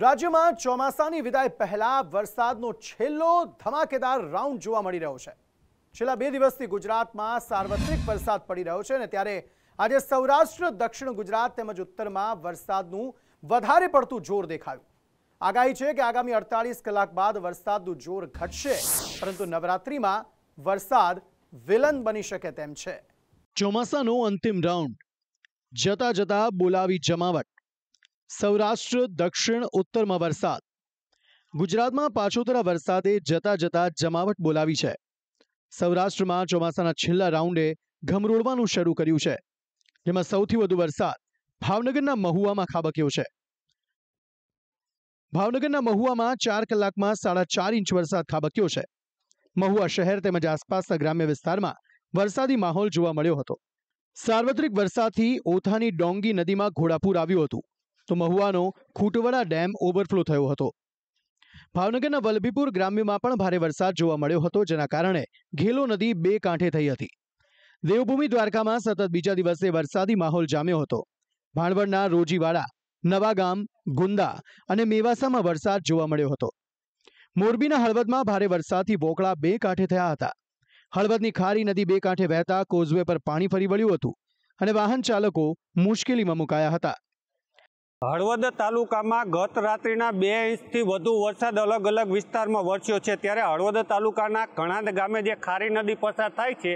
રાજ્યમાં ચોમાસાની વિદાય પહેલા વરસાદનો છેલ્લો ધમાકેદાર રાઉન્ડ જોવા મળી રહ્યો છે છેલ્લા બે દિવસથી ગુજરાતમાં સાર્વત્રિક વરસાદ પડી રહ્યો છે અને ત્યારે આજે સૌરાષ્ટ્ર દક્ષિણ ગુજરાત તેમજ ઉત્તરમાં વરસાદનું વધારે પડતું જોર દેખાયું આગાહી છે કે આગામી અડતાલીસ કલાક બાદ વરસાદનું જોર ઘટશે પરંતુ નવરાત્રિમાં વરસાદ વિલન બની શકે તેમ છે ચોમાસાનો અંતિમ રાઉન્ડ જતા જતા બોલાવી જમાવટ સૌરાષ્ટ્ર દક્ષિણ ઉત્તરમાં વરસાદ ગુજરાતમાં પાછોતરા વરસાદે જતા જતા જમાવટ બોલાવી છે સૌરાષ્ટ્રમાં ચોમાસાના છેલ્લા રાઉન્ડે ઘમરોળવાનું શરૂ કર્યું છે જેમાં સૌથી વધુ વરસાદ ભાવનગરના મહુવામાં ખાબક્યો છે ભાવનગરના મહુવામાં ચાર કલાકમાં સાડા ચાર ઇંચ વરસાદ ખાબક્યો છે મહુવા શહેર તેમજ આસપાસના ગ્રામ્ય વિસ્તારમાં વરસાદી માહોલ જોવા મળ્યો હતો સાર્વત્રિક વરસાદથી ઓથાની ડોંગી નદીમાં ઘોડાપૂર આવ્યું હતું તો મહુવાનો ખૂટવડા ડેમ ઓવરફ્લો થયો હતો ભાવનગરના વલભીપુર ગ્રામ્યમાં પણ ભારે વરસાદ જોવા મળ્યો હતો જેના કારણે ઘેલો નદી બે કાંઠે થઈ હતી દેવભૂમિ દ્વારકામાં સતત બીજા દિવસે વરસાદી માહોલ જામ્યો હતો ભાણવડના રોજીવાડા નવાગામ ગુંદા અને મેવાસામાં વરસાદ જોવા મળ્યો હતો મોરબીના હળવદમાં ભારે વરસાદથી બોકળા બે કાંઠે થયા હતા હળવદની ખારી નદી બે કાંઠે વહેતા કોઝવે પર પાણી ફરી વળ્યું હતું અને વાહન ચાલકો મુશ્કેલીમાં મુકાયા હતા હળવદ તાલુકામાં ગત રાત્રિના બે ઇંચથી વધુ વરસાદ અલગ અલગ વિસ્તારમાં વરસ્યો છે ત્યારે હળવદ તાલુકાના ઘણા ગામે જે ખારી નદી પસાર થાય છે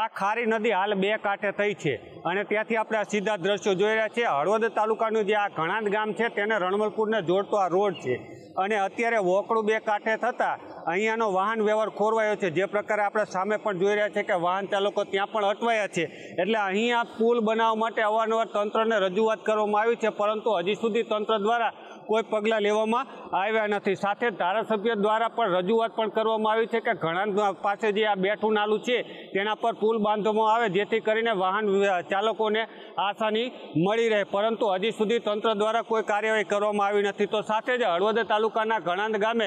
આ ખારી નદી હાલ બે કાંઠે થઈ છે અને ત્યાંથી આપણે સીધા દ્રશ્યો જોઈ રહ્યા છીએ હળવદ તાલુકાનું જે આ ઘણા ગામ છે તેને રણમલપુરને જોડતો આ રોડ છે અને અત્યારે વોકડું બે કાંઠે થતાં અહીંયાનો વાહન વ્યવહાર ખોરવાયો છે જે પ્રકારે આપણે સામે પણ જોઈ રહ્યા છે કે વાહન ચાલકો ત્યાં પણ અટવાયા છે એટલે અહીંયા પુલ બનાવવા માટે અવારનવાર તંત્રને રજૂઆત કરવામાં આવી છે પરંતુ હજી સુધી તંત્ર દ્વારા કોઈ પગલાં લેવામાં આવ્યા નથી સાથે ધારાસભ્ય દ્વારા પણ રજૂઆત પણ કરવામાં આવી છે કે ઘણા પાસે જે આ બેઠું નાલું છે તેના પર પુલ બાંધવામાં આવે જેથી કરીને વાહન ચાલકોને આસાની મળી રહે પરંતુ હજી સુધી તંત્ર દ્વારા કોઈ કાર્યવાહી કરવામાં આવી નથી તો સાથે જ હળવદ તાલુકાના ઘણાંદ ગામે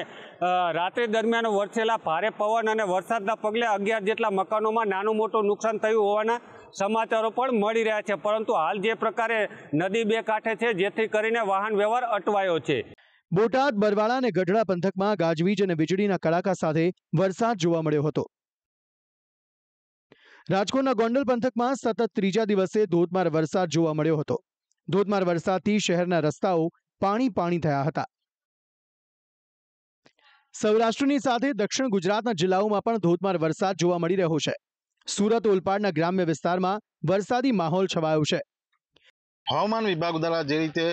રાત્રિ દરમિયાન વરસેલા ભારે પવન અને વરસાદના પગલે અગિયાર જેટલા મકાનોમાં નાનું મોટું નુકસાન થયું હોવાના સમાચારો પણ મળી રહ્યા છે પરંતુ હાલ જે પ્રકારે નદી બે કાંઠે છે જેથી કરીને વાહન વ્યવહાર અટવાયો છે બોટાદ બરવાળા અને ગઢડા પંથકમાં ગાજવીજ અને વીજળીના કડાકા સાથે વરસાદ જોવા મળ્યો હતો રાજકોટના ગોંડલ પંથકમાં સતત ત્રીજા દિવસે ધોધમાર વરસાદ જોવા મળ્યો હતો ધોધમાર વરસાદથી શહેરના રસ્તાઓ પાણી પાણી થયા હતા સૌરાષ્ટ્રની સાથે દક્ષિણ ગુજરાતના જિલ્લાઓમાં પણ ધોધમાર વરસાદ જોવા મળી રહ્યો છે સુરત ઓલપાડના ગ્રામ્ય વિસ્તારમાં વરસાદી માહોલ છવાયો છે હવામાન વિભાગ દ્વારા જે રીતે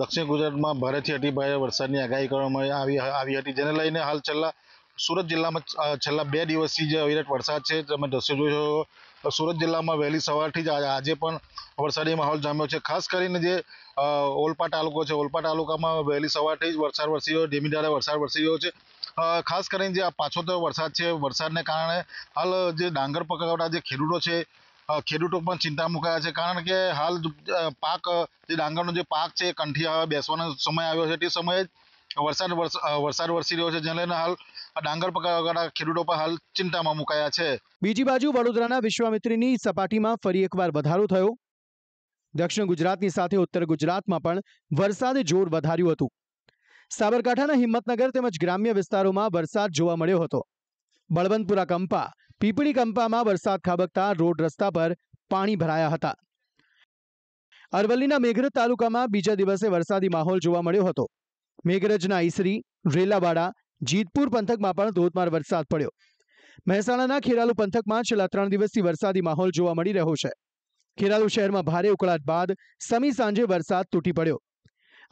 દક્ષિણ ગુજરાતમાં ભારેથી અતિભારે વરસાદની આગાહી કરવામાં આવી આવી હતી જેને લઈને હાલ છેલ્લા સુરત જિલ્લામાં છેલ્લા બે દિવસથી જે અવિરત વરસાદ છે તમે દ્રશ્યો જોઈ શકો સુરત જિલ્લામાં વહેલી સવારથી જ આજે પણ વરસાદી માહોલ જામ્યો છે ખાસ કરીને જે ઓલપા તાલુકો છે ઓલપા તાલુકામાં વહેલી સવારથી જ વરસાદ વરસી રહ્યો ધીમી ધારે વરસાદ વરસી રહ્યો છે ખાસ કરીને જે આ પાછોતર વરસાદ છે વરસાદને કારણે હાલ જે ડાંગર પકવતા જે ખેડૂતો છે ખેડૂતો પણ ચિંતા મુકાયા છે કારણ કે હાલ પાક જે ડાંગરનો જે પાક છે કંઠી હવે બેસવાનો સમય આવ્યો છે તે સમયે વરસાદ વરસાદ વરસી રહ્યો છે જેને હાલ ડાંગર પકવવાના ખેડૂતો પર હાલ ચિંતામાં મુકાયા છે બીજી બાજુ વડોદરાના વિશ્વામિત્રીની સપાટીમાં ફરી એકવાર વધારો થયો દક્ષિણ ગુજરાતની સાથે ઉત્તર ગુજરાતમાં પણ વરસાદે જોર વધાર્યું હતું સાબરકાંઠાના હિંમતનગર તેમજ ગ્રામ્ય વિસ્તારોમાં વરસાદ જોવા મળ્યો હતો બળવંતપુરા કંપા પીપળી કંપામાં વરસાદ ખાબકતા રોડ રસ્તા પર પાણી ભરાયા હતા અરવલ્લીના મેઘરજ તાલુકામાં બીજા દિવસે વરસાદી માહોલ જોવા મળ્યો હતો મેઘરજના ઈસરી રેલાવાડા જીતપુર પંથકમાં પણ ધોધમાર વરસાદ પડ્યો મહેસાણાના ખેરાલુ પંથકમાં છેલ્લા ત્રણ દિવસથી વરસાદી માહોલ જોવા મળી રહ્યો છે ખેરાલુ શહેરમાં ભારે ઉકળાટ બાદ સમી સાંજે વરસાદ તૂટી પડ્યો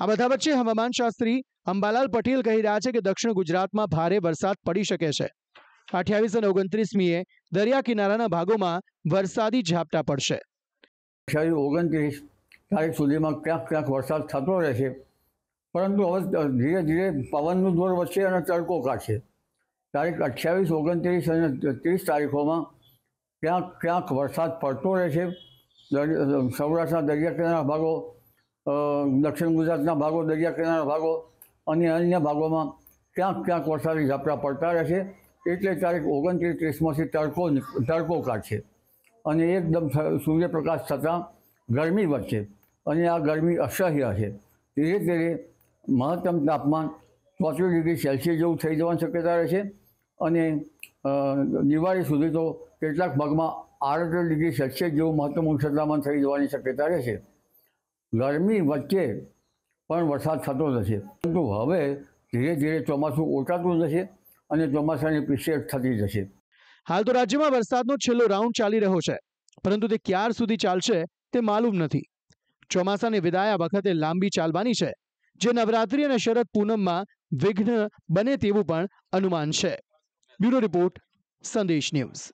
આ બધા વચ્ચે હવામાન શાસ્ત્રી અંબાલાલ પટેલ કહી રહ્યા છે કે દક્ષિણ ગુજરાતમાં ભારે વરસાદ પડી શકે છે અઠ્યાવીસ અને ઓગણત્રીસમીએ દરિયા કિનારાના ભાગોમાં વરસાદી ઝાપટા પડશે ઓગણત્રીસ તારીખ સુધીમાં ક્યાંક ક્યાંક વરસાદ થતો રહેશે પરંતુ હવે ધીરે ધીરે પવનનું જોર વધશે અને તડકો કાઢશે તારીખ અઠ્યાવીસ ઓગણત્રીસ અને ત્રીસ તારીખોમાં ક્યાંક ક્યાંક વરસાદ પડતો રહેશે સૌરાષ્ટ્રના દરિયા કિનારા ભાગો દક્ષિણ ગુજરાતના ભાગો દરિયા કિનારા ભાગો અને અન્ય ભાગોમાં ક્યાંક ક્યાંક વરસાદી ઝાપટા પડતા રહેશે એટલે તારીખ ઓગણત્રીસ ત્રીસમાંથી તડકો તડકો કાઢશે અને એકદમ સૂર્યપ્રકાશ થતાં ગરમી વધશે અને આ ગરમી અસહ્ય છે ધીરે ધીરે મહત્તમ તાપમાન ચોત્રીસ ડિગ્રી સેલ્સિયસ જેવું થઈ જવાની શક્યતા રહે છે અને દિવાળી સુધી તો કેટલાક ભાગમાં આડત્રીસ ડિગ્રી સેલ્સિયસ જેવું મહત્તમ ઊંચા થઈ જવાની શક્યતા રહે છે ગરમી વચ્ચે પણ વરસાદ થતો નથી પરંતુ હવે ધીરે ધીરે ચોમાસું ઓછાતું જશે અને ચોમાસાની પ્રિશેટ થતી જશે હાલ તો રાજ્યમાં વરસાદનો છેલ્લો રાઉન્ડ ચાલી રહ્યો છે પરંતુ તે ક્યાર સુધી ચાલશે તે માલુમ નથી ચોમાસાની વિદાય આ વખતે લાંબી ચાલવાની છે જે નવરાત્રિ અને શરદ પૂનમમાં વિઘ્ન બને તેવું પણ અનુમાન છે બ્યુરો રિપોર્ટ સંદેશ ન્યૂઝ